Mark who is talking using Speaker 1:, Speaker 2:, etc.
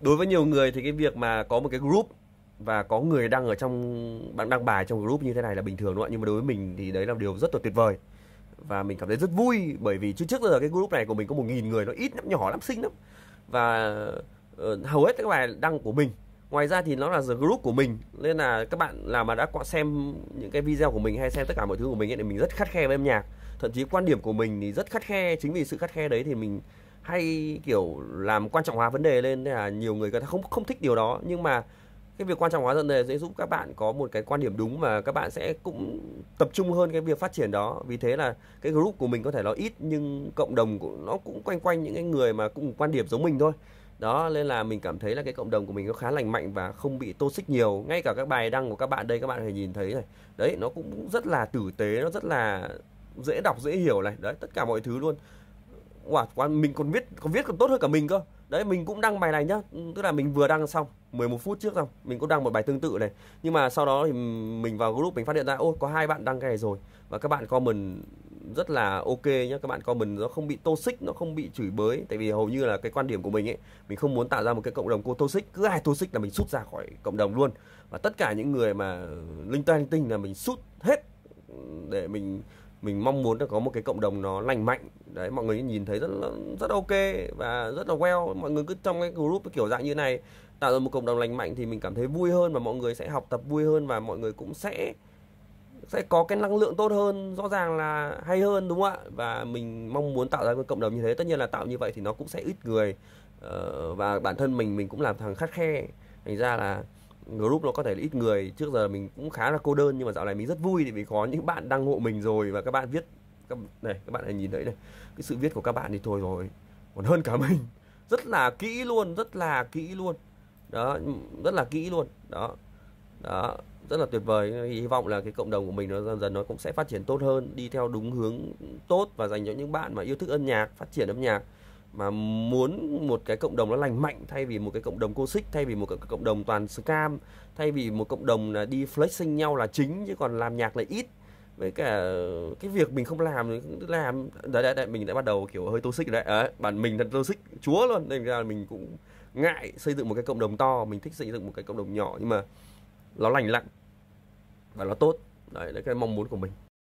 Speaker 1: đối với nhiều người thì cái việc mà có một cái group và có người đăng ở trong bạn đăng bài trong group như thế này là bình thường đúng không ạ nhưng mà đối với mình thì đấy là điều rất là tuyệt vời và mình cảm thấy rất vui bởi vì trước trước giờ cái group này của mình có một nghìn người nó ít lắm nhỏ lắm xinh lắm và uh, hầu hết các bài đăng của mình ngoài ra thì nó là the group của mình nên là các bạn là mà đã có xem những cái video của mình hay xem tất cả mọi thứ của mình ấy, thì mình rất khắt khe với âm nhạc thậm chí quan điểm của mình thì rất khắt khe chính vì sự khắt khe đấy thì mình hay kiểu làm quan trọng hóa vấn đề lên thế là nhiều người người ta không không thích điều đó nhưng mà cái việc quan trọng hóa vấn đề sẽ giúp các bạn có một cái quan điểm đúng và các bạn sẽ cũng tập trung hơn cái việc phát triển đó vì thế là cái group của mình có thể nó ít nhưng cộng đồng của nó cũng quanh quanh những cái người mà cùng quan điểm giống mình thôi đó nên là mình cảm thấy là cái cộng đồng của mình nó khá lành mạnh và không bị tô xích nhiều ngay cả các bài đăng của các bạn đây các bạn hãy nhìn thấy này đấy nó cũng rất là tử tế nó rất là dễ đọc dễ hiểu này đấy tất cả mọi thứ luôn quả wow, mình còn viết còn viết còn tốt hơn cả mình cơ đấy mình cũng đăng bài này nhá tức là mình vừa đăng xong 11 phút trước xong mình cũng đăng một bài tương tự này nhưng mà sau đó thì mình vào group mình phát hiện ra ôi có hai bạn đăng cái này rồi và các bạn comment rất là ok nhá các bạn comment nó không bị tô xích nó không bị chửi bới tại vì hầu như là cái quan điểm của mình ấy mình không muốn tạo ra một cái cộng đồng cô tô xích cứ ai tô xích là mình rút ra khỏi cộng đồng luôn và tất cả những người mà linh tinh linh tinh là mình rút hết để mình mình mong muốn là có một cái cộng đồng nó lành mạnh đấy mọi người nhìn thấy rất rất ok và rất là well mọi người cứ trong cái group cái kiểu dạng như này tạo ra một cộng đồng lành mạnh thì mình cảm thấy vui hơn và mọi người sẽ học tập vui hơn và mọi người cũng sẽ sẽ có cái năng lượng tốt hơn rõ ràng là hay hơn đúng không ạ và mình mong muốn tạo ra một cộng đồng như thế tất nhiên là tạo như vậy thì nó cũng sẽ ít người ờ, và bản thân mình mình cũng làm thằng khắt khe thành ra là group nó có thể là ít người trước giờ mình cũng khá là cô đơn nhưng mà dạo này mình rất vui vì có những bạn đăng hộ mình rồi và các bạn viết các, này các bạn hãy nhìn đấy này cái sự viết của các bạn thì thôi rồi còn hơn cả mình rất là kỹ luôn rất là kỹ luôn đó rất là kỹ luôn đó đó rất là tuyệt vời hy vọng là cái cộng đồng của mình nó dần dần nó cũng sẽ phát triển tốt hơn đi theo đúng hướng tốt và dành cho những bạn mà yêu thích âm nhạc phát triển âm nhạc mà muốn một cái cộng đồng nó lành mạnh thay vì một cái cộng đồng cô xích thay vì một cái cộng đồng toàn scam thay vì một cộng đồng là đi flexing nhau là chính chứ còn làm nhạc lại ít với cả cái việc mình không làm làm đấy, đấy, đấy mình đã bắt đầu kiểu hơi tô xích đấy à, bản mình thật tô xích chúa luôn nên ra mình cũng ngại xây dựng một cái cộng đồng to mình thích xây dựng một cái cộng đồng nhỏ nhưng mà nó lành lặn và nó tốt đấy là cái mong muốn của mình